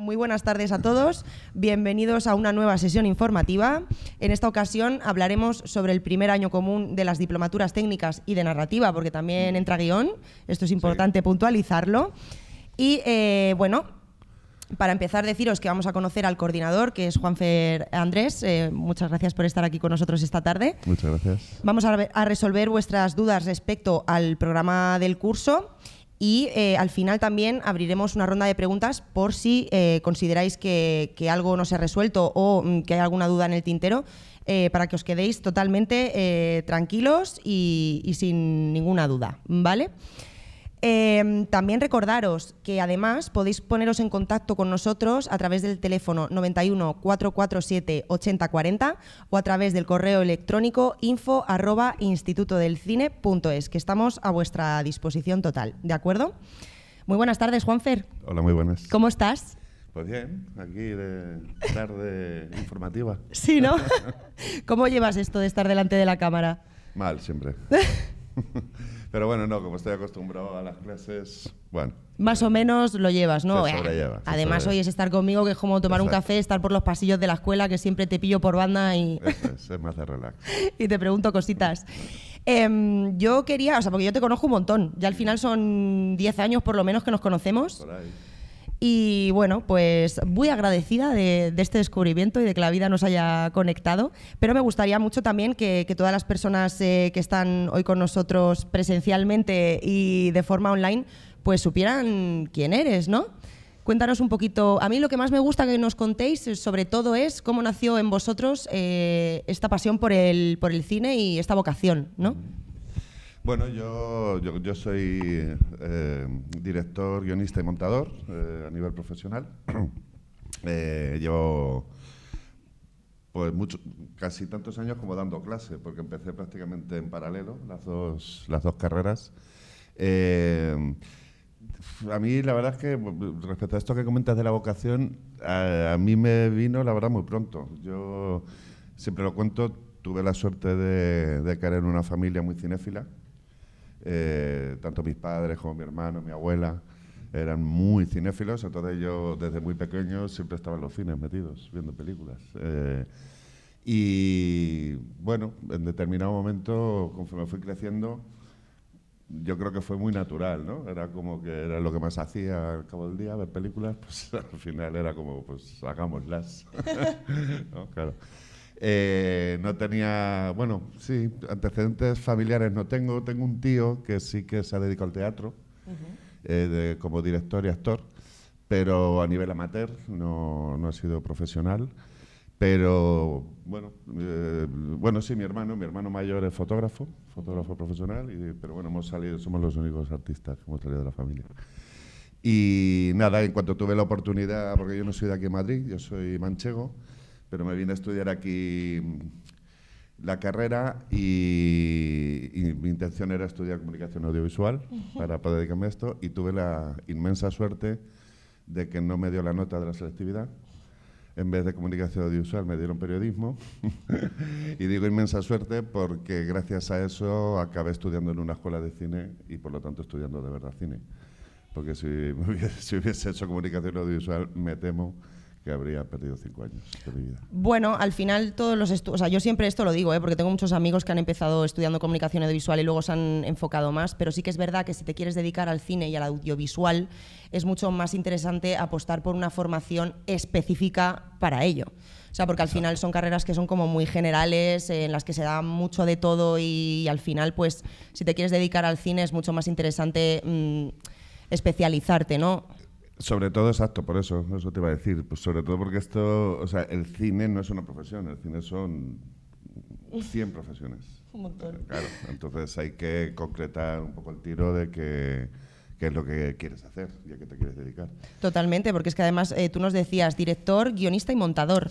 Muy buenas tardes a todos. Bienvenidos a una nueva sesión informativa. En esta ocasión hablaremos sobre el primer año común de las diplomaturas técnicas y de narrativa, porque también entra guión. Esto es importante puntualizarlo. Y eh, bueno, para empezar, deciros que vamos a conocer al coordinador, que es Juanfer Andrés. Eh, muchas gracias por estar aquí con nosotros esta tarde. Muchas gracias. Vamos a resolver vuestras dudas respecto al programa del curso y eh, al final también abriremos una ronda de preguntas por si eh, consideráis que, algo no se ha resuelto o mm, que hay alguna duda en el tintero, eh, para que os quedéis totalmente tranquilos y, sin ninguna duda, ¿vale? vale Em, también recordaros que además podéis poneros en contacto con nosotros a través del teléfono 91 447 8040 o a través del correo electrónico info arroba es que estamos a vuestra disposición total, ¿de acuerdo? Muy buenas tardes, Juanfer. Hola, muy buenas. ¿Cómo estás? Pues bien, aquí de tarde informativa. Sí, ¿no? ¿Cómo llevas esto de estar delante de la cámara? Mal, siempre. Pero bueno, no, como estoy acostumbrado a las clases, bueno. Más o menos lo llevas, ¿no? Además, hoy es estar conmigo, que es como tomar un café, estar por los pasillos de la escuela, que siempre te pillo por banda y. Eso es, más relax. y te pregunto cositas. Em, yo quería, o sea, porque yo te conozco un montón. Ya al final son 10 años por lo menos que nos conocemos. Por ahí. Y bueno, pues muy agradecida de, este descubrimiento y de que la vida nos haya conectado, pero me gustaría mucho también que, todas las personas eh, que están hoy con nosotros presencialmente y de forma online, pues supieran quién eres, ¿no? Cuéntanos un poquito, a mí lo que más me gusta que nos contéis eh, sobre todo es cómo nació en vosotros eh, esta pasión por por el cine y esta vocación, ¿no? Bueno, yo, yo, soy eh, director, guionista y montador eh, a nivel profesional. Eh, llevo pues mucho, casi tantos años como dando clase porque empecé prácticamente en paralelo las dos, las dos carreras. a mí la verdad es que respecto a esto que comentas de la vocación, a, mí me vino la verdad muy pronto. Yo siempre lo cuento, tuve la suerte de caer en una familia muy cinéfila, eh, tanto mis padres como mi hermano, mi abuela, eran muy cinéfilos, entonces yo desde muy pequeño siempre estaba en los cines metidos, viendo películas. Eh, y bueno, en determinado momento, conforme fui creciendo, yo creo que fue muy natural, ¿no? Era como que era lo que más hacía al cabo del día, ver películas, pues al final era como, pues hagámoslas. ¿no? Claro. Eh, no tenía, bueno, sí, antecedentes familiares no tengo. Tengo un tío que sí que se ha dedicado al teatro eh, como director y actor, pero a nivel amateur, no, ha sido profesional. Pero bueno, eh, bueno, sí, mi hermano, mi hermano mayor es fotógrafo, fotógrafo profesional, pero bueno, hemos salido, somos los únicos artistas que hemos salido de la familia. Y nada, en cuanto tuve la oportunidad, porque yo no soy de aquí en Madrid, yo soy manchego, pero me vine a estudiar aquí mm, la carrera y, mi intención era estudiar comunicación audiovisual para, poder dedicarme a esto y tuve la inmensa suerte de que no me dio la nota de la selectividad. En vez de comunicación audiovisual me dieron periodismo y digo inmensa suerte porque gracias a eso acabé estudiando en una escuela de cine y por lo tanto estudiando de verdad cine. Porque si, si hubiese hecho comunicación audiovisual me temo que habría perdido cinco años de vida. Bueno, al final todos los estudios, o sea, yo siempre esto lo digo, ¿eh? porque tengo muchos amigos que han empezado estudiando comunicación audiovisual y luego se han enfocado más, pero sí que es verdad que si te quieres dedicar al cine y al audiovisual, es mucho más interesante apostar por una formación específica para ello. O sea, porque al final son carreras que son como muy generales, en las que se da mucho de todo y, al final, pues, si te quieres dedicar al cine es mucho más interesante mm, especializarte, ¿no? Sobre todo, exacto, por eso, eso te iba a decir. Pues sobre todo porque esto, o sea, el cine no es una profesión, el cine son 100 profesiones. Un montón. Claro, entonces hay que concretar un poco el tiro de que qué es lo que quieres hacer y a qué te quieres dedicar. Totalmente, porque es que además eh, tú nos decías director, guionista y montador.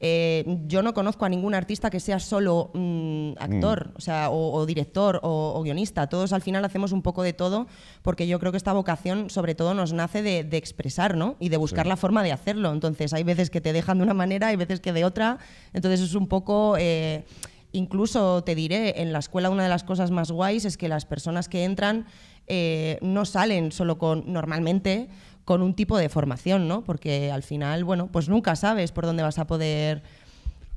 Eh, yo no conozco a ningún artista que sea solo mm, actor, mm. o sea, o, director o, guionista. Todos al final hacemos un poco de todo, porque yo creo que esta vocación sobre todo nos nace de, expresar, ¿no? Y de buscar la forma de hacerlo. Entonces hay veces que te dejan de una manera, hay veces que de otra. Entonces es un poco... Eh, incluso te diré, en la escuela una de las cosas más guays es que las personas que entran eh, no salen solo con, normalmente, con un tipo de formación, ¿no? Porque al final, bueno, pues nunca sabes por dónde vas a poder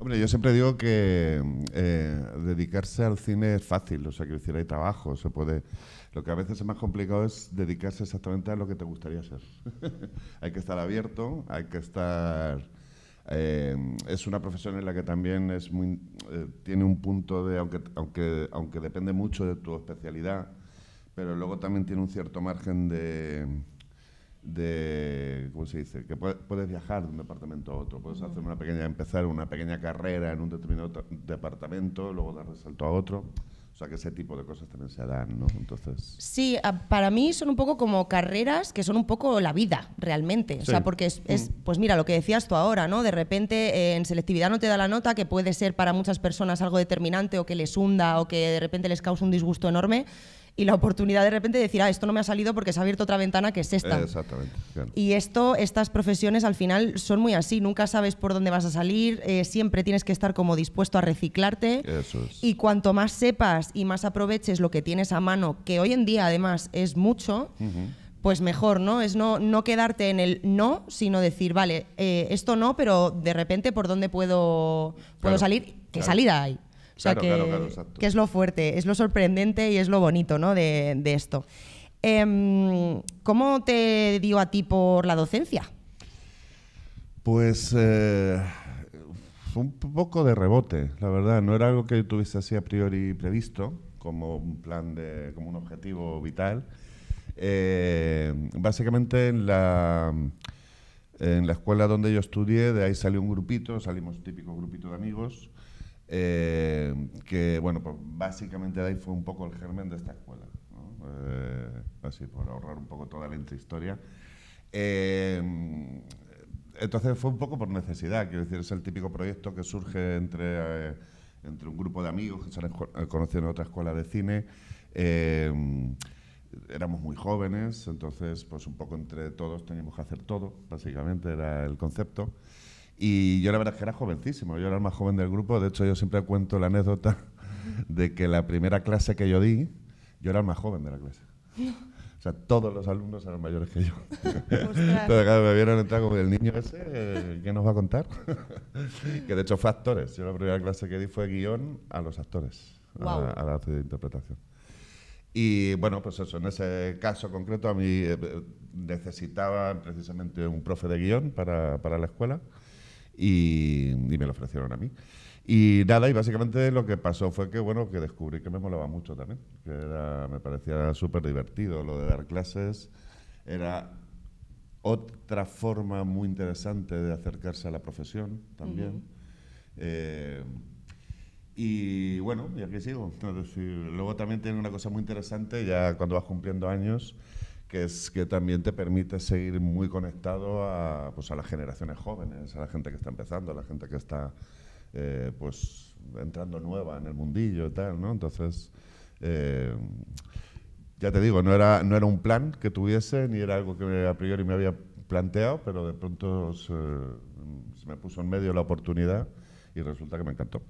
Hombre, yo siempre digo que eh, dedicarse al cine es fácil, o sea, que decir, hay trabajo, se puede... Lo que a veces es más complicado es dedicarse exactamente a lo que te gustaría ser. hay que estar abierto, hay que estar... Eh, es una profesión en la que también es muy, tiene un punto de, aunque, aunque, aunque depende mucho de tu especialidad, pero luego también tiene un cierto margen de, de ¿cómo se dice? Que puedes viajar de un departamento a otro, puedes hacer una pequeña, empezar una pequeña carrera en un determinado departamento, luego dar resalto a otro. O sea, que ese tipo de cosas también se dan, ¿no? Entonces... Sí, ah, para mí son un poco como carreras que son un poco la vida, realmente. O sea, porque es, mm. pues mira, lo que decías tú ahora, ¿no? De repente eh, en selectividad no te da la nota, que puede ser para muchas personas algo determinante o que les hunda o que de repente les cause un disgusto enorme y la oportunidad de repente de decir, ah, esto no me ha salido porque se ha abierto otra ventana que es esta. Exactamente. Y esto, estas profesiones al final son muy así, nunca sabes por dónde vas a salir, eh, siempre tienes que estar como dispuesto a reciclarte. Eso es. Y cuanto más sepas y más aproveches lo que tienes a mano, que hoy en día además es mucho, pues mejor, ¿no? Es no, no quedarte en el no, sino decir, vale, eh, esto no, pero de repente por dónde puedo, puedo salir, ¿qué salida hay? O sea, que, que, es lo fuerte, es lo sorprendente y es lo bonito ¿no? de, esto. Em, ¿Cómo te dio a ti por la docencia? Pues eh, un poco de rebote, la verdad. No era algo que tuviese así a priori previsto, como un plan de, como un objetivo vital. Eh, básicamente en la en la escuela donde yo estudié, de ahí salió un grupito, salimos típico grupito de amigos. Eh, que bueno, pues básicamente ahí fue un poco el germen de esta escuela, eh, así por ahorrar un poco toda la intrahistoria. Eh, entonces fue un poco por necesidad, quiero decir, es el típico proyecto que surge entre, un grupo de amigos que se han en otra escuela de cine. éramos muy jóvenes, entonces pues un poco entre todos teníamos que hacer todo, básicamente era el concepto. Y yo la verdad es que era jovencísimo, yo era el más joven del grupo, de hecho yo siempre cuento la anécdota de que la primera clase que yo di, yo era el más joven de la clase. O sea, todos los alumnos eran mayores que yo. Entonces, claro, me vieron entrar como el niño ese, eh, ¿qué nos va a contar? que de hecho fue actores. Yo la primera clase que di fue guión a los actores, a, la de interpretación. Y bueno, pues eso, en ese caso concreto a mí eh, eh, necesitaba precisamente un profe de guión para, para la escuela y, me lo ofrecieron a mí. Y nada, y básicamente lo que pasó fue que, bueno, que descubrí que me molaba mucho también, que me parecía súper divertido lo de dar clases, era otra forma muy interesante de acercarse a la profesión también. Eh, y bueno, y aquí sigo. Luego también tiene una cosa muy interesante, ya cuando vas cumpliendo años, que, es, que también te permite seguir muy conectado pues, a, las generaciones jóvenes, a la gente que está empezando, a la gente que está eh, pues entrando nueva en el mundillo y tal, ¿no? Entonces, eh, ya te digo, no era, no era un plan que tuviese, ni era algo que a priori me había planteado, pero de pronto se me puso en medio la oportunidad y resulta que me encantó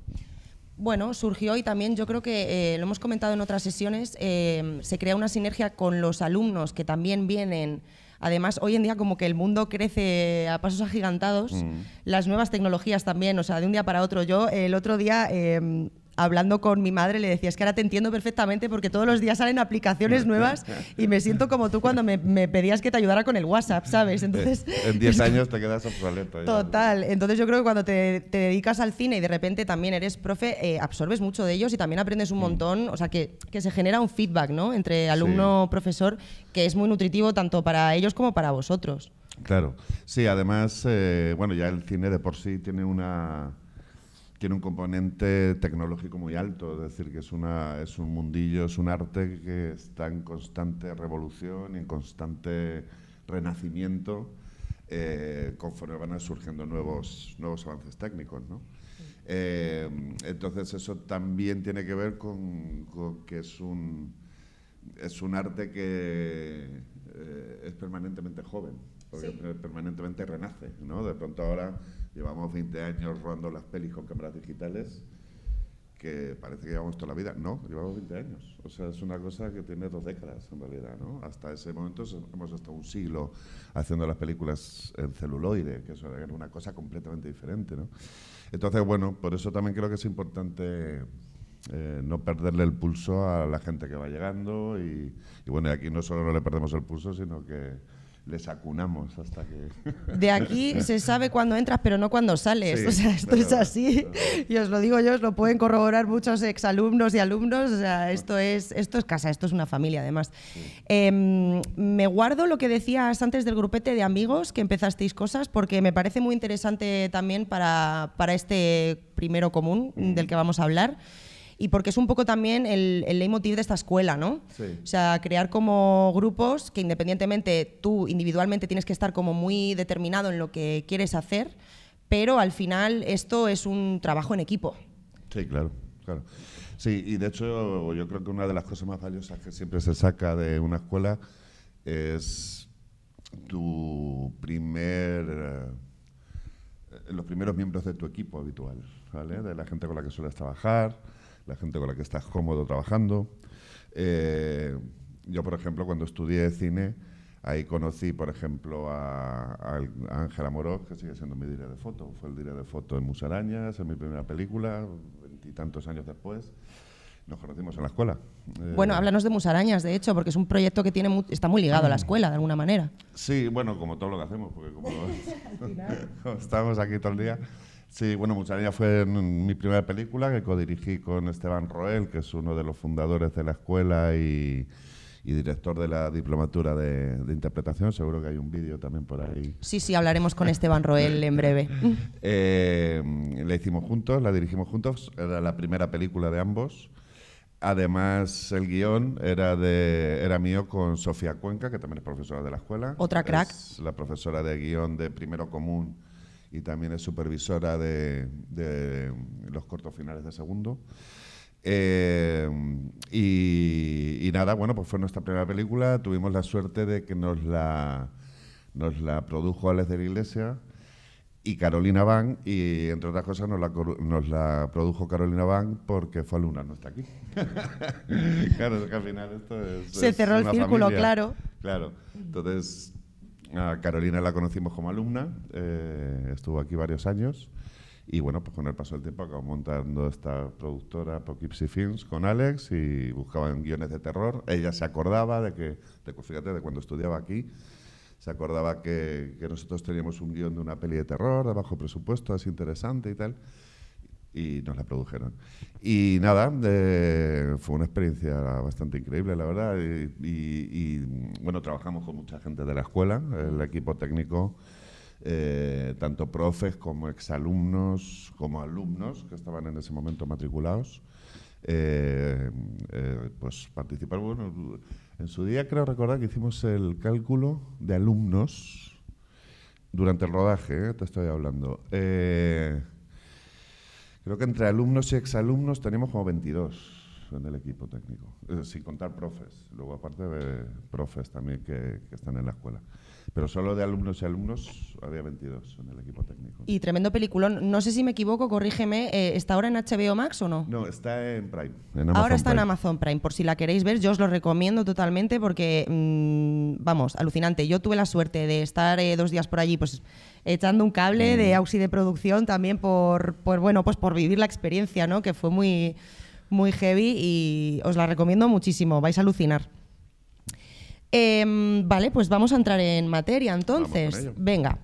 bueno, surgió y también yo creo que eh, lo hemos comentado en otras sesiones, eh, se crea una sinergia con los alumnos que también vienen. Además, hoy en día como que el mundo crece a pasos agigantados, mm. las nuevas tecnologías también, o sea, de un día para otro. Yo el otro día em, hablando con mi madre, le decía, es que ahora te entiendo perfectamente porque todos los días salen aplicaciones nuevas y me siento como tú cuando me, pedías que te ayudara con el WhatsApp, ¿sabes? Eh, Entonces, en 10 años te quedas obsoleto. Total. Entonces yo creo que cuando te, dedicas al cine y de repente también eres profe, eh, absorbes mucho de ellos y también aprendes un mm. montón, o sea, que, se genera un feedback, ¿no? Entre alumno-profesor que es muy nutritivo tanto para ellos como para vosotros. Claro. Sí, además, eh, bueno, ya el cine de por sí tiene una tiene un componente tecnológico muy alto, es decir, que es, una, es un mundillo, es un arte que está en constante revolución, y en constante renacimiento, eh, conforme van surgiendo nuevos, nuevos avances técnicos. Eh, entonces eso también tiene que ver con, que es un, es un arte que eh, es permanentemente joven, porque permanentemente renace. ¿no? De pronto ahora Llevamos 20 años rodando las pelis con cámaras digitales, que parece que llevamos toda la vida. No, llevamos 20 años. O sea, es una cosa que tiene dos décadas en realidad, ¿no? Hasta ese momento hemos estado un siglo haciendo las películas en celuloide, que es una cosa completamente diferente, ¿no? Entonces, bueno, por eso también creo que es importante eh, no perderle el pulso a la gente que va llegando y, y bueno, aquí no solo no le perdemos el pulso, sino que les acunamos hasta que... De aquí se sabe cuándo entras, pero no cuando sales. o sea, esto es así. Y os lo digo yo, os lo pueden corroborar muchos exalumnos y alumnos. O sea, esto es, esto es casa, esto es una familia además. Em, me guardo lo que decías antes del grupete de amigos, que empezasteis cosas, porque me parece muy interesante también para, este primero común mm. del que vamos a hablar y porque es un poco también el, el leitmotiv de esta escuela, ¿no? Sí. O sea, crear como grupos que independientemente tú individualmente tienes que estar como muy determinado en lo que quieres hacer, pero al final esto es un trabajo en equipo. Sí, claro, claro. Sí, y de hecho yo creo que una de las cosas más valiosas que siempre se saca de una escuela es tu primer eh, los primeros miembros de tu equipo habitual, ¿vale? De la gente con la que sueles trabajar, la gente con la que estás cómodo trabajando. Eh, yo, por ejemplo, cuando estudié cine, ahí conocí, por ejemplo, a, Ángela Moró, que sigue siendo mi director de foto. Fue el director de foto en Musarañas, en mi primera película, veintitantos años después. Nos conocimos en la escuela. Eh, bueno, háblanos de Musarañas, de hecho, porque es un proyecto que tiene está muy ligado a la mm. escuela, de alguna manera. Sí, bueno, como todo lo que hacemos, porque como, como estamos aquí todo el día, Sí, bueno, gracias. fue mi primera película que codirigí con Esteban Roel, que es uno de los fundadores de la escuela y, director de la diplomatura de, interpretación. Seguro que hay un vídeo también por ahí. Sí, sí, hablaremos con Esteban Roel en breve. eh, la hicimos juntos, la dirigimos juntos. Era la primera película de ambos. Además, el guión era, de, era mío con Sofía Cuenca, que también es profesora de la escuela. Otra crack. la profesora de guión de Primero Común y también es supervisora de, los cortos finales de segundo. Eh, y, nada, bueno, pues fue nuestra primera película. Tuvimos la suerte de que nos la, nos la produjo Alex de la Iglesia y Carolina Van, y entre otras cosas nos la, produjo Carolina Van porque fue Luna, no está aquí. claro, es que al final esto es. Se cerró el círculo, claro. Claro, entonces a Carolina la conocimos como alumna, eh, estuvo aquí varios años y bueno, pues con el paso del tiempo acabó montando esta productora Poughkeepsie Films con Alex y buscaban guiones de terror. Ella se acordaba de que, fíjate, de cuando estudiaba aquí, se acordaba que, que nosotros teníamos un guión de una peli de terror de bajo presupuesto, es interesante y tal y nos la produjeron. Y nada, fue una experiencia bastante increíble, la verdad. Y, bueno, trabajamos con mucha gente de la escuela, el equipo técnico, eh, tanto profes como exalumnos, como alumnos que estaban en ese momento matriculados. Eh, eh, pues participar, bueno, en su día creo recordar que hicimos el cálculo de alumnos durante el rodaje, te estoy hablando. Creo que entre alumnos y exalumnos tenemos como 22 en el equipo técnico, eh, sin contar profes, luego aparte de profes también que, están en la escuela. Pero solo de alumnos y alumnos había 22 en el equipo técnico. Y tremendo peliculón, no sé si me equivoco, corrígeme, eh, ¿está ahora en HBO Max o no? No, está en Prime. ahora está en Amazon Prime, por si la queréis ver, yo os lo recomiendo totalmente porque, mm, vamos, alucinante. Yo tuve la suerte de estar eh, dos días por allí, pues echando un cable mm. de auxi de producción también por, bueno, pues por vivir la experiencia, ¿no? Que fue muy muy heavy y os la recomiendo muchísimo, vais a alucinar. Em, vale, pues vamos a entrar en materia entonces. Venga.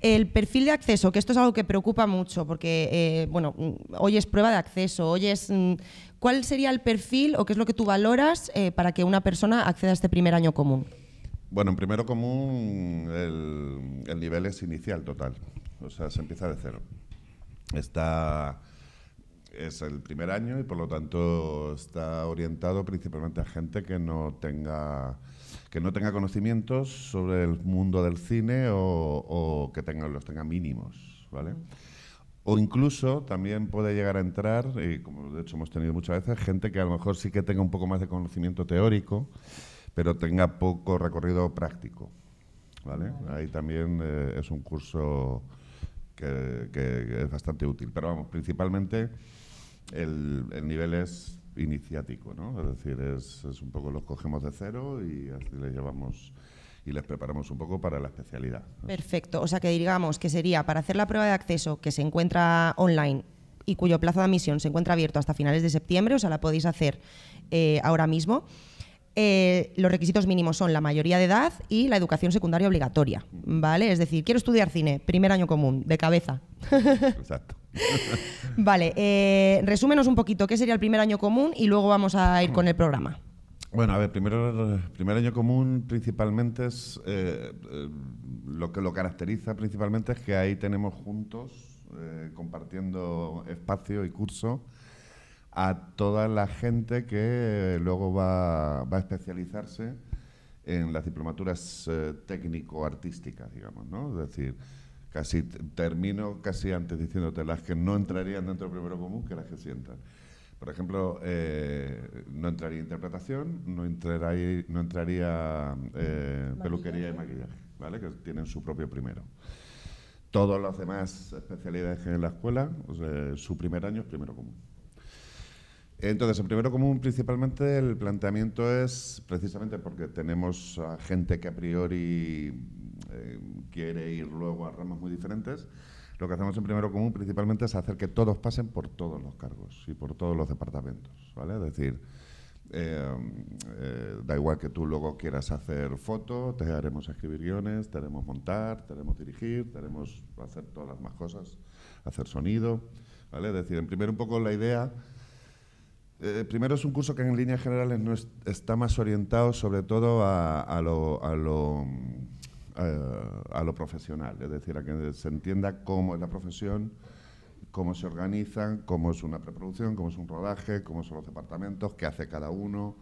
El perfil de acceso, que esto es algo que preocupa mucho, porque eh, bueno, mm, hoy es prueba de acceso, hoy es mm, ¿cuál sería el perfil o qué es lo que tú valoras eh, para que una persona acceda a este primer año común? Bueno, en primero común el, el nivel es inicial total, o sea, se empieza de cero. Está es el primer año y por lo tanto está orientado principalmente a gente que no tenga que no tenga conocimientos sobre el mundo del cine o, que tenga, los tenga mínimos, ¿vale? O incluso también puede llegar a entrar, y como de hecho hemos tenido muchas veces, gente que a lo mejor sí que tenga un poco más de conocimiento teórico, pero tenga poco recorrido práctico, ¿vale? Ahí también eh, es un curso que es bastante útil. Pero vamos, principalmente el, nivel es iniciático, ¿no? Es decir, es, un poco los cogemos de cero y así les llevamos y les preparamos un poco para la especialidad. Perfecto. O sea que digamos que sería para hacer la prueba de acceso que se encuentra online y cuyo plazo de admisión se encuentra abierto hasta finales de septiembre, o sea, la podéis hacer eh, ahora mismo. Eh, los requisitos mínimos son la mayoría de edad y la educación secundaria obligatoria, ¿vale? Es decir, quiero estudiar cine, primer año común, de cabeza. Exacto vale, eh, resúmenos un poquito qué sería el primer año común y luego vamos a ir con el programa. Bueno, a ver, el primer año común principalmente es eh, eh, lo que lo caracteriza principalmente es que ahí tenemos juntos, compartiendo espacio y curso, a toda la gente que luego va, va a especializarse en las diplomaturas técnico-artísticas, digamos, ¿no? Es decir, Casi termino casi antes diciéndote las que no entrarían dentro del primero común que las que sientan. Por ejemplo, eh, no entraría interpretación, no entraría, no entraría eh, peluquería y maquillaje, ¿vale? Que tienen su propio primero. Todas las demás especialidades que en la escuela, eh, su primer año es primero común. Entonces, en primero común, principalmente el planteamiento es precisamente porque tenemos gente que a priori eh, quiere ir luego a ramas muy diferentes. Lo que hacemos en primero común principalmente es hacer que todos pasen por todos los cargos y por todos los departamentos. ¿vale? Es decir, eh, eh, da igual que tú luego quieras hacer fotos, te haremos escribir guiones, te haremos montar, te haremos dirigir, te haremos hacer todas las más cosas, hacer sonido. ¿vale? Es decir, en primero un poco la idea eh, primero es un curso que en líneas generales no está más orientado sobre todo eh, a, lo, profesional, es decir, a que se entienda cómo es la profesión, cómo se organizan, cómo es una preproducción, cómo es un rodaje, cómo son los departamentos, qué hace cada uno,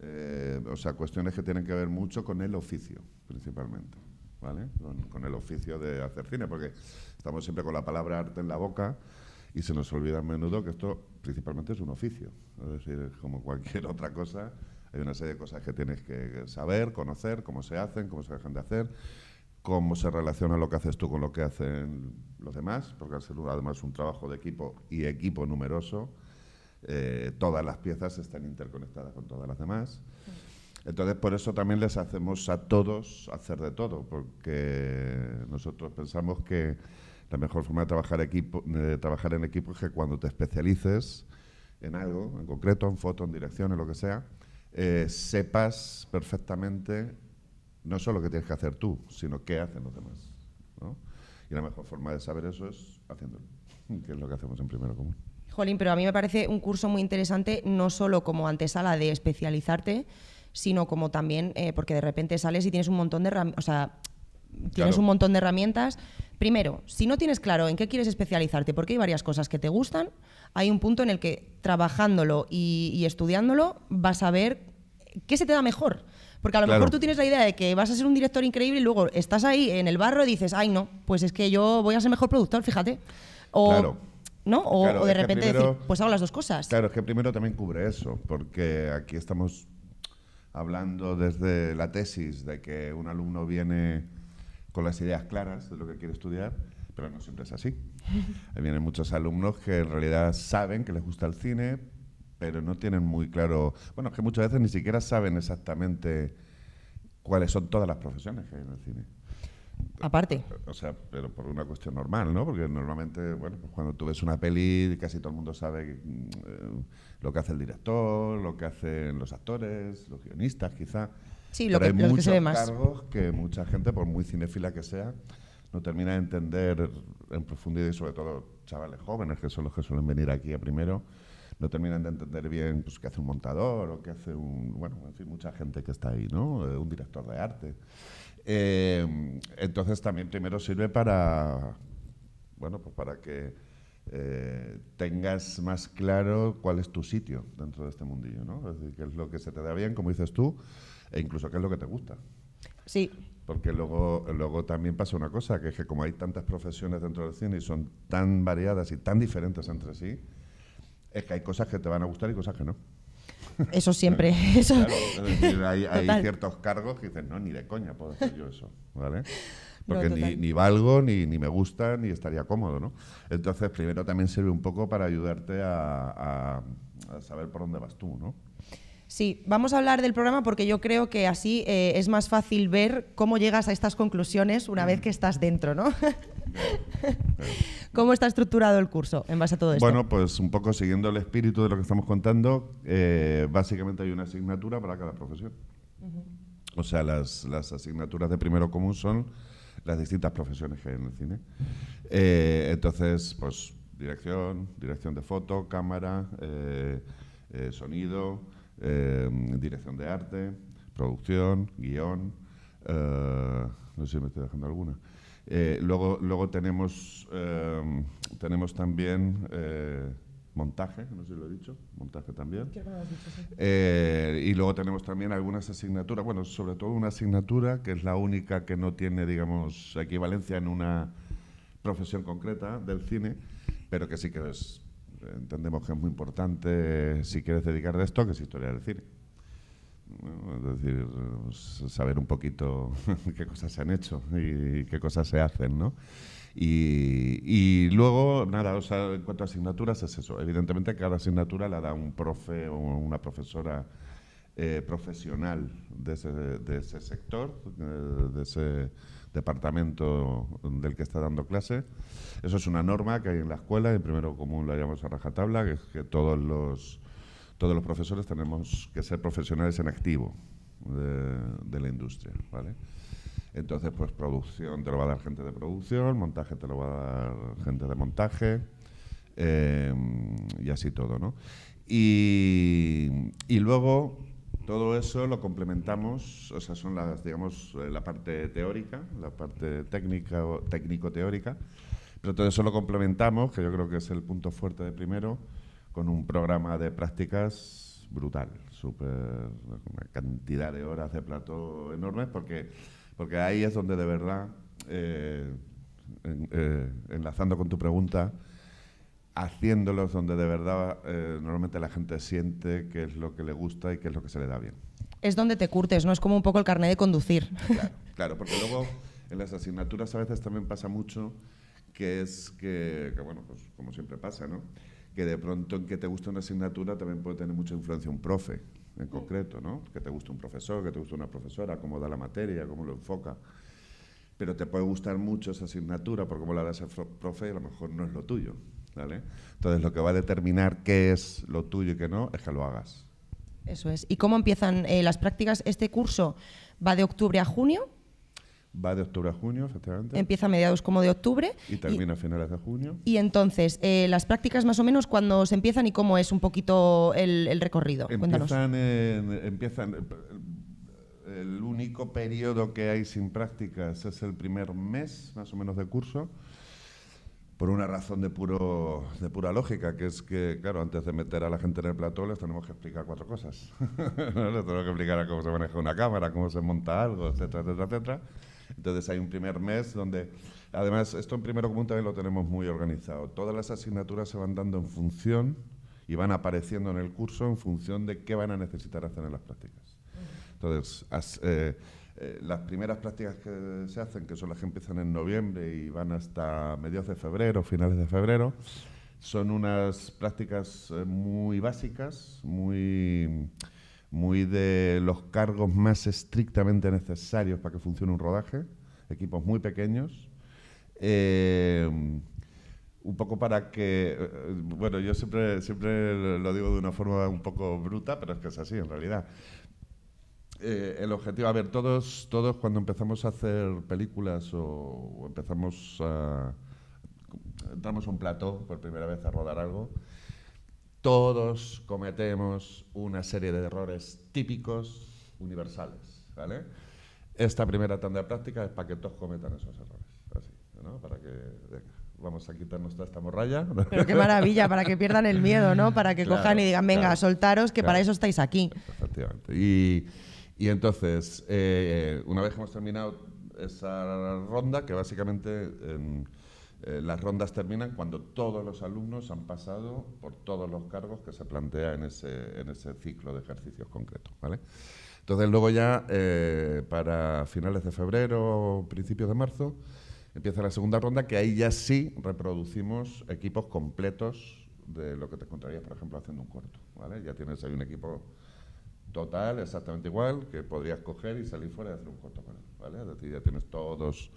eh, o sea, cuestiones que tienen que ver mucho con el oficio, principalmente, ¿vale? con el oficio de hacer cine, porque estamos siempre con la palabra arte en la boca y se nos olvida a menudo que esto principalmente es un oficio, es decir, como cualquier otra cosa, hay una serie de cosas que tienes que saber, conocer, cómo se hacen, cómo se dejan de hacer, cómo se relaciona lo que haces tú con lo que hacen los demás, porque al ser además un trabajo de equipo y equipo numeroso, eh, todas las piezas están interconectadas con todas las demás. Entonces, por eso también les hacemos a todos hacer de todo, porque nosotros pensamos que la mejor forma de trabajar, equipo, de trabajar en equipo es que cuando te especialices en algo, en concreto, en foto, en dirección, en lo que sea, eh, sepas perfectamente no solo qué tienes que hacer tú, sino qué hacen los demás. Y la mejor forma de saber eso es haciéndolo, que es lo que hacemos en Primero Común. Jolín, pero a mí me parece un curso muy interesante, no solo como antesala de especializarte, sino como también, eh, porque de repente sales y tienes un montón de, o tienes un montón de herramientas. Primero, si no tienes claro en qué quieres especializarte, porque hay varias cosas que te gustan, hay un punto en el que trabajándolo y, estudiándolo vas a ver qué se te da mejor. Porque a lo mejor tú tienes la idea de que vas a ser un director increíble y luego estás ahí en el barro y dices, ay no, pues es que yo voy a ser mejor productor, fíjate. O, claro. ¿no? O, de repente decir, pues hago las dos cosas. Claro, es que primero también cubre eso, porque aquí estamos hablando desde la tesis de que un alumno viene con las ideas claras de lo que quiere estudiar, pero no siempre es así. Ahí vienen muchos alumnos que en realidad saben que les gusta el cine, pero no tienen muy claro, bueno, que muchas veces ni siquiera saben exactamente cuáles son todas las profesiones que hay en el cine. Aparte. O sea, pero por una cuestión normal, ¿no? Porque normalmente, bueno, pues cuando tú ves una peli, casi todo el mundo sabe mm, eh, lo que hace el director, lo que hacen los actores, los guionistas, quizá. Sí, lo, que, hay lo se ve más. cargos que mucha gente, por muy cinéfila que sea, no termina de entender en profundidad y sobre todo chavales jóvenes, que son los que suelen venir aquí a primero, no terminan de entender bien pues, qué hace un montador o qué hace un... Bueno, en fin, mucha gente que está ahí, ¿no? Eh, un director de arte. Eh, entonces también primero sirve para, bueno, pues para que eh, tengas más claro cuál es tu sitio dentro de este mundillo, ¿no? Es decir, qué es lo que se te da bien, como dices tú, e incluso qué es lo que te gusta. Sí. Porque luego, luego también pasa una cosa, que es que como hay tantas profesiones dentro del cine y son tan variadas y tan diferentes entre sí, es que hay cosas que te van a gustar y cosas que no. Eso siempre. eso. decir, hay, ciertos cargos que dices no, ni de coña puedo hacer yo eso, ¿vale? Porque ni, valgo, ni, ni, me gusta, ni estaría cómodo, ¿no? Entonces, primero también sirve un poco para ayudarte a saber por dónde vas tú, ¿no? Sí, vamos a hablar del programa porque yo creo que así eh, es más fácil ver cómo llegas a estas conclusiones una vez mm. que estás dentro, ¿no? ¿Cómo está estructurado el curso en base a todo esto? Bueno, pues un poco siguiendo el espíritu de lo que estamos contando, eh, básicamente hay una asignatura para cada profesión. O sea, las, las, asignaturas de primero común son las distintas profesiones que hay en el cine. Eh, entonces, pues dirección, dirección de foto, cámara, sonido Em, dirección de arte, producción, guión, eh, no sé si me estoy dejando alguna. Eh, luego, luego tenemos, em, tenemos también eh, montaje, no sé si lo he dicho, montaje también. y luego tenemos también algunas asignaturas, bueno, sobre todo una asignatura que es la única que no tiene, digamos, equivalencia en una profesión concreta del cine, pero que sí que es entendemos que es muy importante, eh, si quieres dedicar de esto, que es historia de cine. Es decir, saber un poquito qué cosas se han hecho y qué cosas se hacen, ¿no? Y, luego, nada, en cuanto a asignaturas es eso. Evidentemente cada asignatura la da un profe o una profesora eh, profesional de de ese sector, eh, de ese departamento del que está dando clase. Eso es una norma que hay en la escuela, en primero común la llamamos a rajatabla, que es que todos los, todos los profesores tenemos que ser profesionales en activo de, la industria. ¿vale? Entonces, pues producción te lo va a dar gente de producción, montaje te lo va a dar gente de montaje eh, y así todo, ¿no? Y, y luego todo eso lo complementamos, o sea, son las, digamos, eh, la parte teórica, la parte técnica o técnico-teórica, pero todo eso lo complementamos, que yo creo que es el punto fuerte de primero, con un programa de prácticas brutal, super, una cantidad de horas de plato enormes, porque, porque ahí es donde de verdad, eh, eh, enlazando con tu pregunta, haciéndolos donde de verdad eh, normalmente la gente siente qué es lo que le gusta y qué es lo que se le da bien. Es donde te curtes, ¿no? Es como un poco el carnet de conducir. Claro, porque luego en las asignaturas a veces también pasa mucho que es que, bueno, pues como siempre pasa, ¿no? Que de pronto en que te gusta una asignatura también puede tener mucha influencia un profe en mm. concreto, ¿no? Que te gusta un profesor, que te gusta una profesora, cómo da la materia, cómo lo enfoca pero te puede gustar mucho esa asignatura por cómo la da ese profe, a lo mejor no es lo tuyo. Entonces lo que va a determinar qué es lo tuyo y qué no es que lo hagas. Eso es. ¿Y cómo empiezan eh, las prácticas? ¿Este curso va de octubre a junio? Va de octubre a junio, efectivamente. Empieza a mediados como de octubre. Y termina a finales de junio. Y entonces, eh, las prácticas más o menos, cuándo se empiezan y cómo es un poquito el, recorrido? Cuéntanos. empiezan el único periodo que hay sin prácticas es el primer mes, más o menos, de curso por una razón de, puro, de pura lógica, que es que, claro, antes de meter a la gente en el plató les tenemos que explicar cuatro cosas. les tenemos que explicar cómo se maneja una cámara, cómo se monta algo, etcétera, etcétera, etcétera. Entonces hay un primer mes donde, además, esto en primero común también lo tenemos muy organizado. Todas las asignaturas se van dando en función y van apareciendo en el curso en función de qué van a necesitar hacer en las prácticas. Entonces, eh, eh, las primeras prácticas que se hacen, que son las que empiezan en noviembre y van hasta mediados de febrero, finales de febrero, son unas prácticas eh, muy básicas, muy, de los cargos más estrictamente necesarios para que funcione un rodaje, equipos muy pequeños. Eh, un poco para que, bueno, yo siempre lo digo de una forma un poco bruta, pero es que es así en realidad. Eh, el objetivo, a ver, todos, todos cuando empezamos a hacer películas o, empezamos a, entramos a un plató por primera vez a rodar algo, todos cometemos una serie de errores típicos universales, ¿vale? Esta primera tanda de práctica es para que todos cometan esos errores, así, ¿no? Para que, vamos a quitarnos toda esta morralla. Pero qué maravilla, para que pierdan el miedo, ¿no? Para que cojan y digan, venga, soltaros, que para eso estáis aquí. Efectivamente. Y... Y entonces, eh, una vez que hemos terminado esa ronda, que básicamente em, eh, las rondas terminan cuando todos los alumnos han pasado por todos los cargos que se plantea en ese, en ese ciclo de ejercicios concretos. ¿vale? Entonces luego ya eh, para finales de febrero principios de marzo empieza la segunda ronda que ahí ya sí reproducimos equipos completos de lo que te encontrarías, por ejemplo, haciendo un corto. ¿vale? Ya tienes ahí un equipo total, exactamente igual, que podrías coger y salir fuera y hacer un corto con ¿vale? ya tienes todos,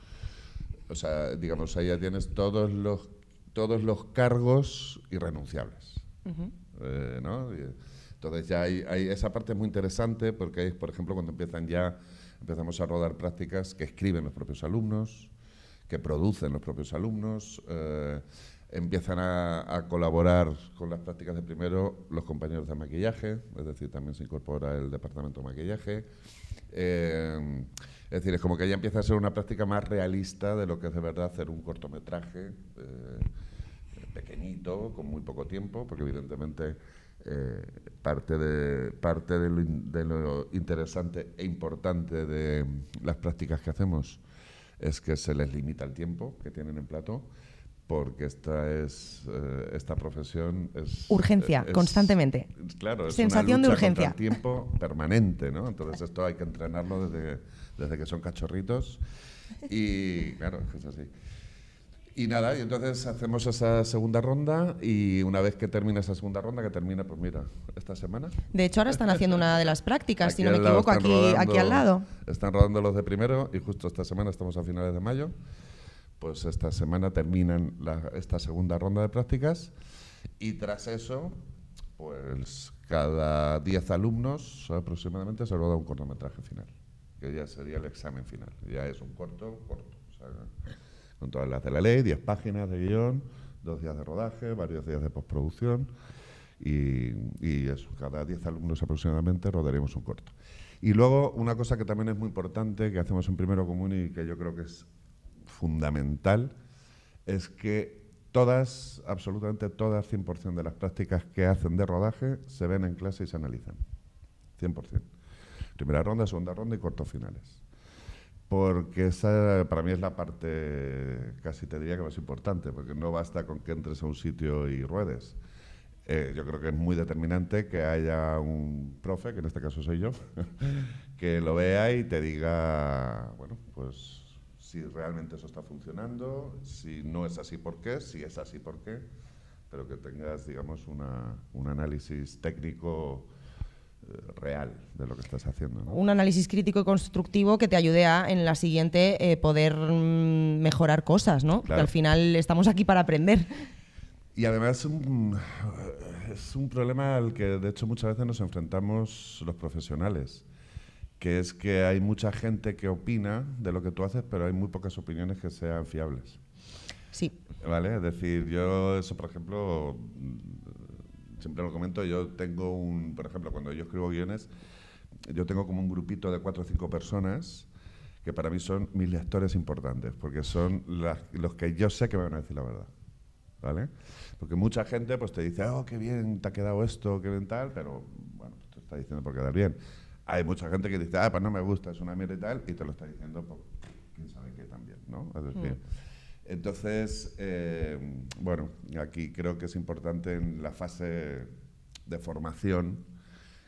o sea, digamos, ahí ya tienes todos los, todos los cargos irrenunciables, eh, ¿no? entonces ya hay, esa parte es muy interesante porque es, por ejemplo, cuando empiezan ya, empezamos a rodar prácticas que escriben los propios alumnos, que producen los propios alumnos, eh, empiezan a, colaborar con las prácticas de primero los compañeros de maquillaje, es decir, también se incorpora el departamento de maquillaje. Eh, es decir, es como que ya empieza a ser una práctica más realista de lo que es de verdad hacer un cortometraje eh, pequeñito, con muy poco tiempo, porque evidentemente eh, parte, de, parte de lo, de, lo interesante e importante de las prácticas que hacemos es que se les limita el tiempo que tienen en plato porque esta es eh, esta profesión es urgencia constantemente claro es sensación una de urgencia tiempo permanente no entonces esto hay que entrenarlo desde, desde que son cachorritos y claro es así y nada, y entonces hacemos esa segunda ronda y una vez que termina esa segunda ronda, que termina, pues mira, esta semana. De hecho, ahora están este, haciendo una de las prácticas, si no me equivoco, aquí, aquí al lado. Están rodando los de primero y justo esta semana estamos a finales de mayo pues esta semana terminan esta segunda ronda de prácticas y tras eso, pues cada 10 alumnos aproximadamente se lo da un cortometraje final, que ya sería el examen final. Ya es un corto, corto, con todas las de la ley, 10 páginas de guión, dos días de rodaje, varios días de postproducción y, eso, cada 10 alumnos aproximadamente rodaremos un corto. Y luego una cosa que también es muy importante que hacemos en primero común y que yo creo que es fundamental es que todas, absolutamente todas, 100% de las prácticas que hacen de rodaje se ven en clase y se analizan. 100%. Primera ronda, segunda ronda y cortos finales. Porque esa para mí es la parte casi te diría que más importante, porque no basta con que entres a un sitio y ruedes. Eh, yo creo que es muy determinante que haya un profe, que en este caso soy yo, que lo vea y te diga, bueno, pues si realmente eso está funcionando, si no es así, ¿por qué? Si es así, ¿por qué? Pero que tengas, digamos, un análisis técnico eh, real de lo que estás haciendo. Un análisis crítico y constructivo que te ayude a en la siguiente eh, poder mm, mejorar cosas, ¿no? Porque al final estamos aquí para aprender. Y además un, mm, es un problema al que de hecho muchas veces nos enfrentamos los profesionales que es que hay mucha gente que opina de lo que tú haces, pero hay muy pocas opiniones que sean fiables. Sí. ¿Vale? Es decir, yo eso, por ejemplo, siempre lo comento, yo tengo un, por ejemplo, cuando yo escribo guiones, yo tengo como un grupito de cuatro o cinco personas que para mí son mis lectores importantes, porque son los que yo sé que me van a decir la verdad. ¿Vale? Porque mucha gente pues te dice, oh, qué bien te ha quedado esto, qué bien tal, pero bueno, te está diciendo por quedar bien hay mucha gente que dice, ah, pues no me gusta, es una mierda y tal, y te lo está diciendo pues, quién sabe qué también, ¿no? Hmm. entonces, eh, bueno, aquí creo que es importante en la fase de formación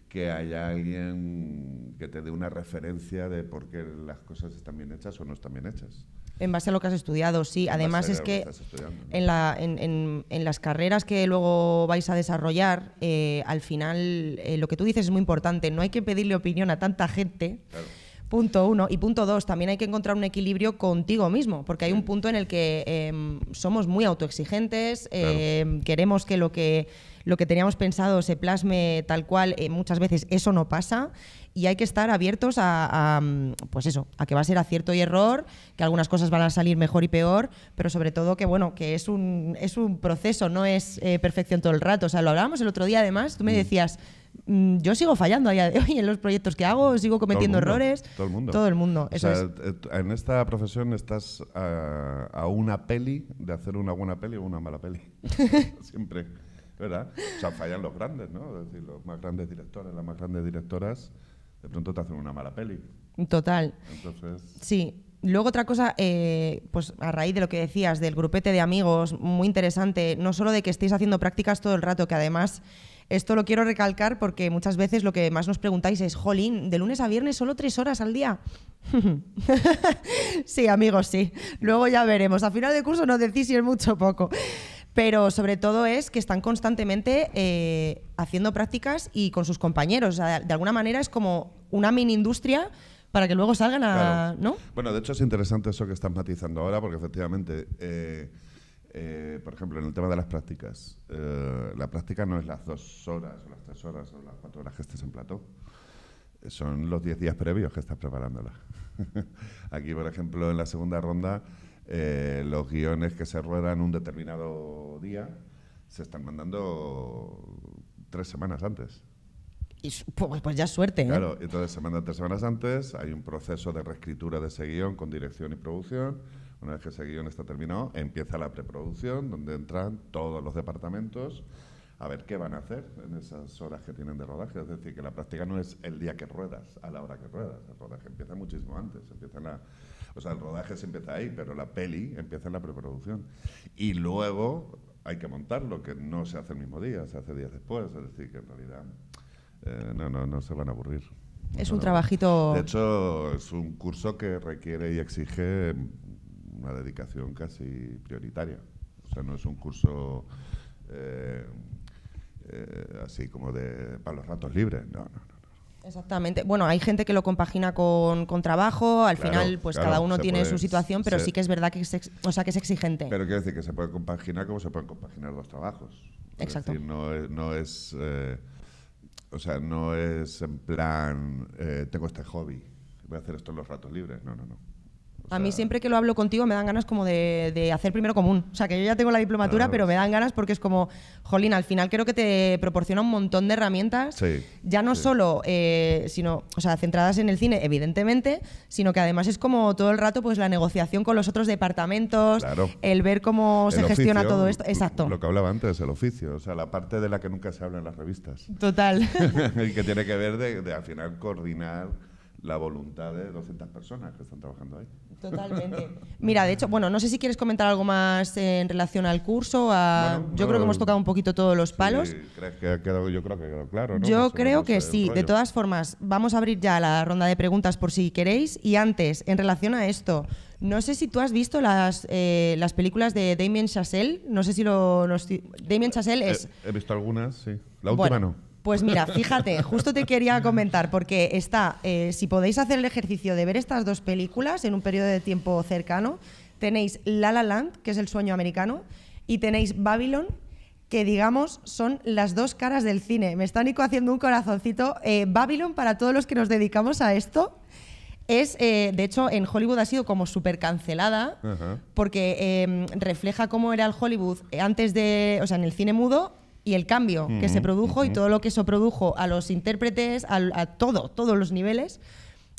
que haya alguien que te dé una referencia de por qué las cosas están bien hechas o no están bien hechas. En base a lo que has estudiado, sí. Además es que, en, las carreras que luego vais a desarrollar, eh, al final eh, lo que tú dices es muy importante. No hay que pedirle opinión a tanta gente. Punto uno. Y punto dos, también hay que encontrar un equilibrio contigo mismo, porque hay un punto en el que em, somos muy autoexigentes, em, queremos que lo que lo que teníamos pensado se plasme tal cual, eh, muchas veces eso no pasa y hay que estar abiertos a, mm, pues eso, a que va a ser acierto y error, que algunas cosas van a salir mejor y peor, pero sobre todo que bueno, que es un, es un proceso, no es eh, perfección todo el rato. O sea, lo hablábamos el otro día además, tú me mm. decías, mm, yo sigo fallando allá de hoy en los proyectos que hago, sigo cometiendo errores. Todo el mundo. Todo el mundo. o sea, eh, en esta profesión estás a una peli de hacer una buena peli o una mala peli. Siempre. ¿verdad? O sea, fallan los grandes, ¿no? decir, los más grandes directores, las más grandes directoras, de pronto te hacen una mala peli. Total. Entonces... Sí. Luego otra cosa, eh, pues a raíz de lo que decías del grupete de amigos, muy interesante, no solo de que estéis haciendo prácticas todo el rato, que además esto lo quiero recalcar porque muchas veces lo que más nos preguntáis es, jolín, de lunes a viernes solo tres horas al día. sí, amigos, sí. Luego ya veremos. A final de curso nos decís si es mucho o poco pero sobre todo es que están constantemente eh, haciendo prácticas y con sus compañeros. de alguna manera es como una mini industria para que luego salgan a. ¿no? Bueno, de hecho es interesante eso que estás matizando ahora, porque efectivamente. Eh, eh, por ejemplo, en el tema de las prácticas, la práctica no es las dos horas o las tres horas o las cuatro horas que estés en plató, son los diez días previos que estás preparándola. Aquí, por ejemplo, en la segunda ronda eh, los guiones que se ruedan un determinado día se están mandando tres semanas antes. Y, pues, pues, pues, ya suerte. ¿eh? Claro, entonces se mandan tres semanas antes, hay un proceso de reescritura de ese guión con dirección y producción. Una vez que ese guión está terminado, empieza la preproducción, donde entran todos los departamentos a ver qué van a hacer en esas horas que tienen de rodaje. Es decir, que la práctica no es el día que ruedas, a la hora que ruedas. El rodaje empieza muchísimo antes. Empieza o sea, el rodaje se empieza ahí, pero la peli empieza en la preproducción. Y luego hay que montarlo, que no se hace el mismo día, se hace días después. Es decir, que en realidad eh, no, no, no se van a aburrir. Es un trabajito. De hecho, es un curso que requiere y exige una dedicación casi prioritaria. O sea, no es un curso eh, eh, así como de para los ratos libres. No, no, no. Exactamente. Bueno, hay gente que lo compagina con, trabajo, al final pues cada uno tiene su situación, pero sí que es verdad que es, o sea, que es exigente. Pero quiero decir que se puede compaginar como se pueden compaginar dos trabajos. Exacto. no es... No es eh, o sea, no es en plan, eh, tengo este hobby, voy a hacer esto en los ratos libres. No, no, no a mí siempre que lo hablo contigo me dan ganas como de, hacer primero común. O sea, que yo ya tengo la diplomatura, pero me dan ganas porque es como, jolín, al final creo que te proporciona un montón de herramientas, ya no solo, eh, sino, o sea, centradas en el cine, evidentemente, sino que además es como todo el rato pues la negociación con los otros departamentos, el ver cómo se gestiona todo esto. Exacto. Lo que hablaba antes, el oficio, o sea, la parte de la que nunca se habla en las revistas. Total. y que tiene que ver de al final coordinar la voluntad de 200 personas que están trabajando ahí. Totalmente. Mira, de hecho, bueno, no sé si quieres comentar algo más en relación al curso. yo creo que hemos tocado un poquito todos los palos. ¿crees que ha quedado, yo creo que claro. ¿no? Yo creo que sí. De todas formas, vamos a abrir ya la ronda de preguntas por si queréis. Y antes, en relación a esto, no sé si tú has visto las, eh, las películas de Damien Chazelle. No sé si lo... Damien Chazelle eh, es... He, visto algunas, sí. La última no. Pues mira, fíjate, justo te quería comentar, porque está, eh, si podéis hacer el ejercicio de ver estas dos películas en un periodo de tiempo cercano, tenéis La La Land, que es el sueño americano, y tenéis Babylon, que digamos son las dos caras del cine. Me está Nico haciendo un corazoncito. Eh, Babylon, para todos los que nos dedicamos a esto, es, eh, de hecho, en Hollywood ha sido como súper cancelada, porque em, refleja cómo era el Hollywood antes de, o sea, en el cine mudo y el cambio que se produjo y todo lo que eso produjo a los intérpretes, a, todo, todos los niveles.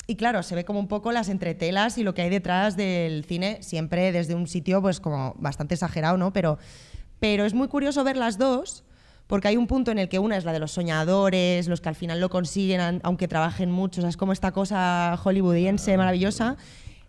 Y claro, se ve como un poco las entretelas y lo que hay detrás del cine, siempre desde un sitio pues como bastante exagerado, ¿no? Pero, pero es muy curioso ver las dos, porque hay un punto en el que una es la de los soñadores, los que al final lo consiguen aunque trabajen mucho, es como esta cosa hollywoodiense maravillosa,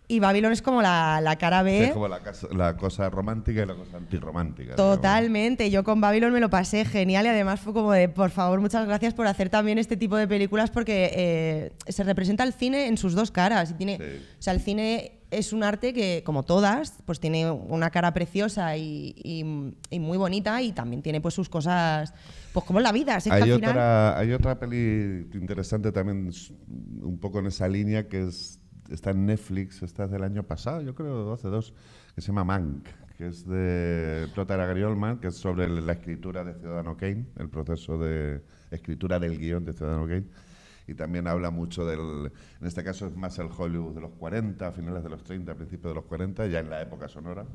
y Babilón es como la, la cara B. es como la, cosa romántica y la cosa antirromántica. Totalmente. Yo con Babilón me lo pasé genial y además fue como de, por favor, muchas gracias por hacer también este tipo de películas porque eh, se representa el cine en sus dos caras. Y tiene, O sea, el cine es un arte que, como todas, pues tiene una cara preciosa y, muy bonita y también tiene pues sus cosas, pues como la vida. hay, otra, hay otra peli interesante también, un poco en esa línea, que es está en Netflix, está del año pasado, yo creo, hace dos, que se llama Mank, que es de Plotara Agriolman, que es sobre la escritura de Ciudadano Kane, el proceso de escritura del guión de Ciudadano Kane. Y también habla mucho del, en este caso es más el Hollywood de los 40, finales de los 30, principios de los 40, ya en la época sonora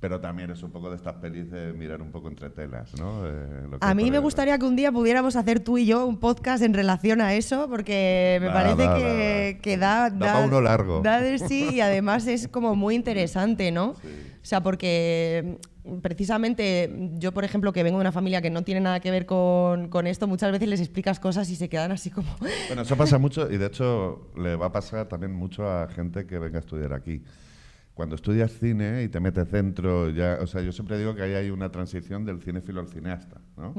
pero también es un poco de estas pelis de mirar un poco entre telas, ¿no? a mí me gustaría que un día pudiéramos hacer tú y yo un podcast en relación a eso, porque me parece que, da, a da, da, uno largo. Da de sí y además es como muy interesante, ¿no? O sea, porque precisamente yo, por ejemplo, que vengo de una familia que no tiene nada que ver con, con, esto, muchas veces les explicas cosas y se quedan así como... Bueno, eso pasa mucho y de hecho le va a pasar también mucho a gente que venga a estudiar aquí cuando estudias cine y te metes dentro, ya, o sea, yo siempre digo que ahí hay una transición del cinéfilo al cineasta, ¿no?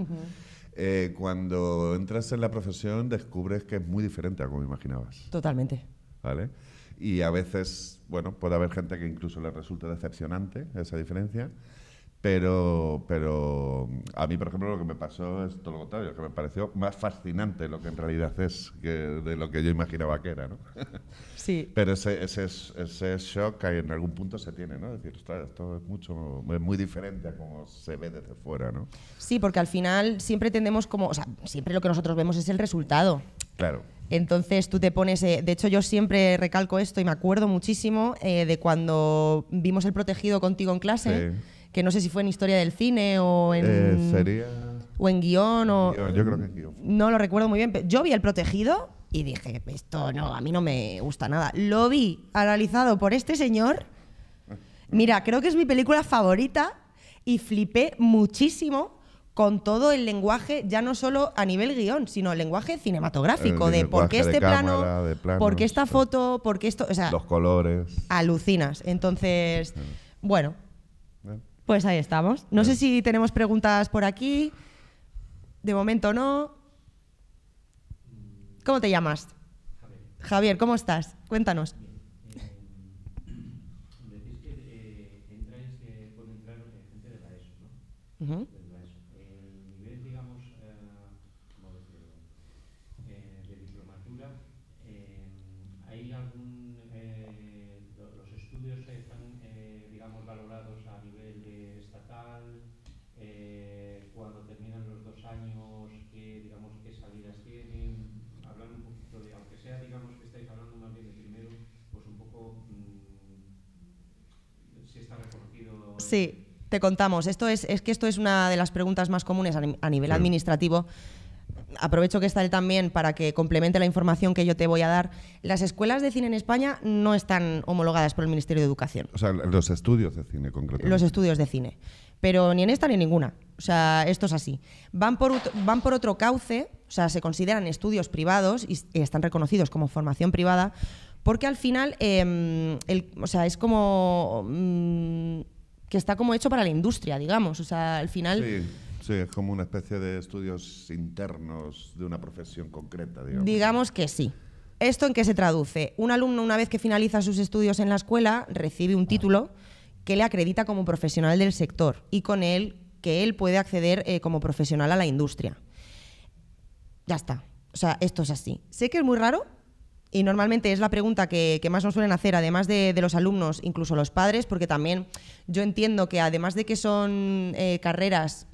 Eh, cuando entras en la profesión descubres que es muy diferente a como imaginabas. Totalmente. ¿Vale? Y a veces, bueno, puede haber gente que incluso le resulta decepcionante esa diferencia. Pero, pero a mí, por ejemplo, lo que me pasó es todo lo contrario, que me pareció más fascinante lo que en realidad es que de lo que yo imaginaba que era, ¿no? Sí. pero ese, ese, ese shock en algún punto se tiene, ¿no? Es decir, esto es, mucho, es muy diferente a cómo se ve desde fuera, ¿no? Sí, porque al final siempre tendemos como, o sea, siempre lo que nosotros vemos es el resultado. Claro. Entonces tú te pones, eh, de hecho yo siempre recalco esto y me acuerdo muchísimo eh, de cuando vimos el protegido contigo en clase. Sí que no sé si fue en historia del cine o en... Eh, sería... O en guión o... Yo, creo que en guión. No lo recuerdo muy bien. yo vi El Protegido y dije, esto no, a mí no me gusta nada. Lo vi analizado por este señor. Mira, creo que es mi película favorita y flipé muchísimo con todo el lenguaje, ya no solo a nivel guión, sino el lenguaje cinematográfico, de por qué este plano, por qué esta foto, por qué esto, o sea, los colores. Alucinas. Entonces, bueno, pues ahí estamos. No sé si tenemos preguntas por aquí. De momento no. ¿Cómo te llamas? Javier. Javier, ¿cómo estás? Cuéntanos. Eh, em, que eh, Sí, te contamos. Esto es, es que esto es una de las preguntas más comunes a, nivel administrativo. Aprovecho que está él también para que complemente la información que yo te voy a dar. Las escuelas de cine en España no están homologadas por el Ministerio de Educación. O sea, los estudios de cine concretamente. Los estudios de cine. Pero ni en esta ni en ninguna. O sea, esto es así. Van por, van por otro cauce, o sea, se consideran estudios privados y, están reconocidos como formación privada, porque al final, em, o sea, es como... Mm, que está como hecho para la industria, digamos. O sea, al final... Sí. es como una especie de estudios internos de una profesión concreta, digamos. Digamos que sí. ¿Esto en qué se traduce? Un alumno, una vez que finaliza sus estudios en la escuela, recibe un ah. título que le acredita como profesional del sector y con él que él puede acceder eh, como profesional a la industria. Ya está. O sea, esto es así. Sé que es muy raro, y normalmente es la pregunta que, más nos suelen hacer, además de, los alumnos, incluso los padres, porque también yo entiendo que además de que son eh, carreras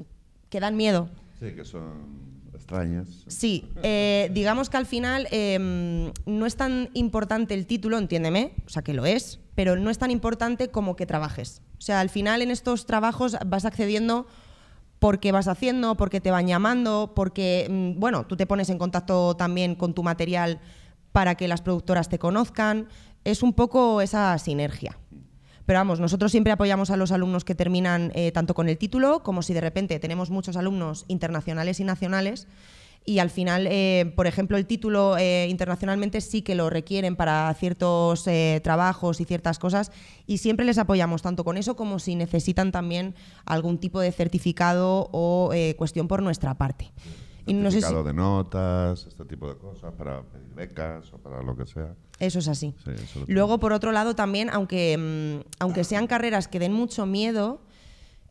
que dan miedo. Sí, que son extrañas. Sí, eh, digamos que al final em, no es tan importante el título, entiéndeme, o sea que lo es, pero no es tan importante como que trabajes. O sea, al final en estos trabajos vas accediendo porque vas haciendo, porque te van llamando, porque, mm, bueno, tú te pones en contacto también con tu material para que las productoras te conozcan. Es un poco esa sinergia. Pero vamos, nosotros siempre apoyamos a los alumnos que terminan eh, tanto con el título como si de repente tenemos muchos alumnos internacionales y nacionales y al final, eh, por ejemplo, el título eh, internacionalmente sí que lo requieren para ciertos trabajos y ciertas cosas y siempre les apoyamos tanto con eso como si necesitan también algún tipo de certificado o cuestión por nuestra parte y no de notas, este tipo de cosas para pedir becas o para lo que sea. Eso es así. Luego, por otro lado, también, aunque, mm, aunque sean carreras que den mucho miedo,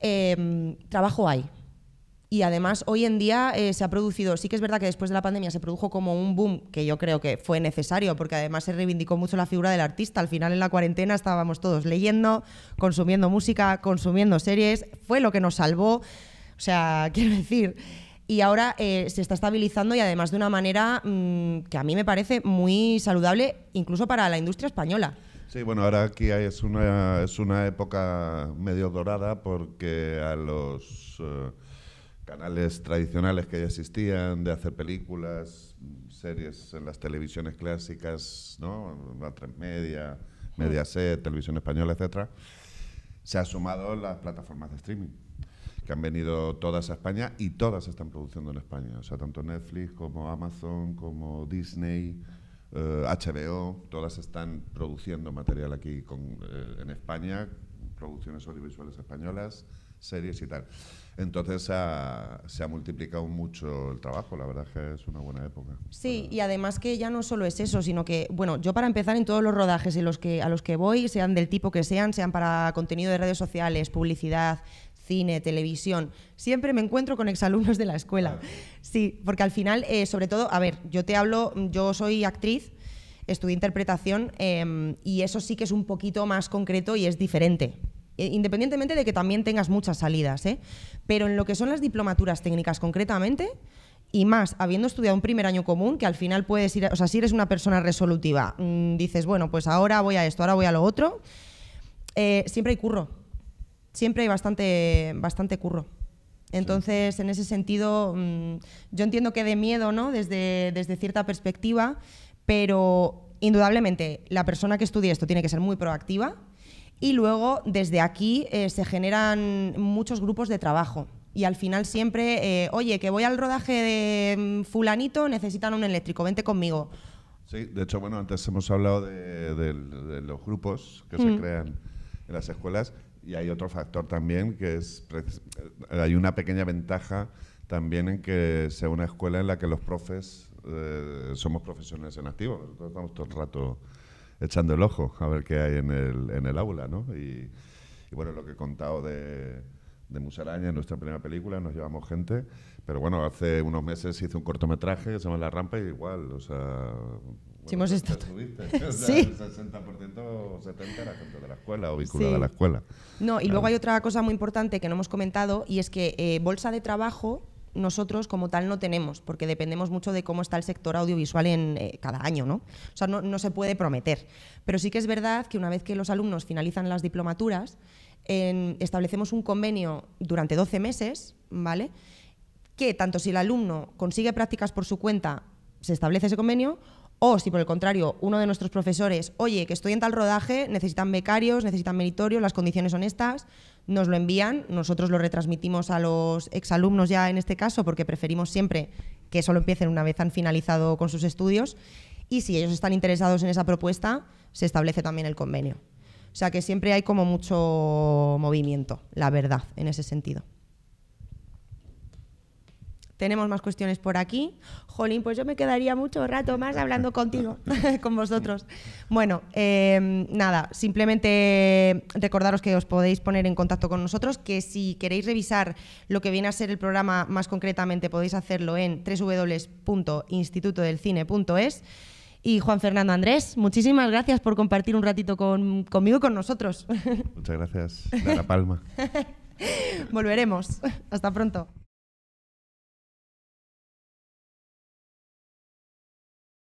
em, trabajo hay. Y además hoy en día eh, se ha producido, sí que es verdad que después de la pandemia se produjo como un boom que yo creo que fue necesario porque además se reivindicó mucho la figura del artista. Al final en la cuarentena estábamos todos leyendo, consumiendo música, consumiendo series, fue lo que nos salvó. O sea, quiero decir, y ahora eh, se está estabilizando y además de una manera mm, que a mí me parece muy saludable incluso para la industria española. Sí, bueno, ahora aquí es una, es una época medio dorada porque a los eh, canales tradicionales que ya existían de hacer películas, series en las televisiones clásicas, ¿no? La tres media, media televisión española, etcétera, se ha sumado las plataformas de streaming que han venido todas a España y todas están produciendo en España. O sea, tanto Netflix como Amazon, como Disney, HBO, eh, todas están produciendo material aquí eh, en España, producciones audiovisuales españolas, series y tal. Entonces se ha multiplicado mucho el trabajo, la verdad que es una buena época. Sí, y además que ya no solo es eso, sino que, bueno, yo para empezar en todos los rodajes los que, a los que voy, sean del tipo que sean, sean para contenido de redes sociales, publicidad, cine, televisión, siempre me encuentro con exalumnos de la escuela. Sí, porque al final, eh, sobre todo, a ver, yo te hablo, yo soy actriz, estudié interpretación em, y eso sí que es un poquito más concreto y es diferente. E, independientemente de que también tengas muchas salidas, ¿eh? pero en lo que son las diplomaturas técnicas concretamente, y más, habiendo estudiado un primer año común, que al final puedes ir, o sea, si eres una persona resolutiva, mm, dices, bueno, pues ahora voy a esto, ahora voy a lo otro, eh, siempre hay curro siempre hay bastante, bastante curro. Entonces, en ese sentido, mm, yo entiendo que de miedo, ¿no? Desde, desde cierta perspectiva, pero indudablemente la persona que estudia esto tiene que ser muy proactiva y luego desde aquí eh, se generan muchos grupos de trabajo. Y al final siempre, eh, oye, que voy al rodaje de mm, fulanito, necesitan un eléctrico, vente conmigo. Sí, de hecho, bueno, antes hemos hablado de, los grupos que se mm. crean en las escuelas y hay otro factor también que es, eh, hay una pequeña ventaja también en que sea una escuela en la que los profes eh, somos profesionales en activo, nosotros estamos todo el rato echando el ojo a ver qué hay en el, en el aula, ¿no? Y, bueno, lo que he contado de, de Musaraña, en nuestra primera película, nos llevamos gente, pero bueno, hace unos meses hice un cortometraje que se llama La Rampa y igual, o sea, hemos estado. El 60% 70% era gente de la escuela o vinculada la escuela. No, y luego hay otra cosa muy importante que no hemos comentado y es que eh, bolsa de trabajo nosotros como tal no tenemos, porque dependemos mucho de cómo está el sector audiovisual en eh, cada año, ¿no? O sea, no, se puede prometer. Pero sí que es verdad que una vez que los alumnos finalizan las diplomaturas, establecemos un convenio durante 12 meses, ¿vale? Que tanto si el alumno consigue prácticas por su cuenta, se establece ese convenio, o si por el contrario uno de nuestros profesores, oye, que estoy en tal rodaje, necesitan becarios, necesitan meritorios, las condiciones son estas, nos lo envían, nosotros lo retransmitimos a los exalumnos ya en este caso, porque preferimos siempre que solo empiecen una vez han finalizado con sus estudios. Y si ellos están interesados en esa propuesta, se establece también el convenio. O sea que siempre hay como mucho movimiento, la verdad, en ese sentido. Tenemos más cuestiones por aquí. Jolín, pues yo me quedaría mucho rato más hablando contigo, con vosotros. Bueno, em, nada, simplemente recordaros que os podéis poner en contacto con nosotros, que si queréis revisar lo que viene a ser el programa más concretamente, podéis hacerlo en www.institutodelcine.es. Y Juan Fernando Andrés, muchísimas gracias por compartir un ratito conmigo y con nosotros. Muchas gracias, la Palma. Volveremos. Hasta pronto.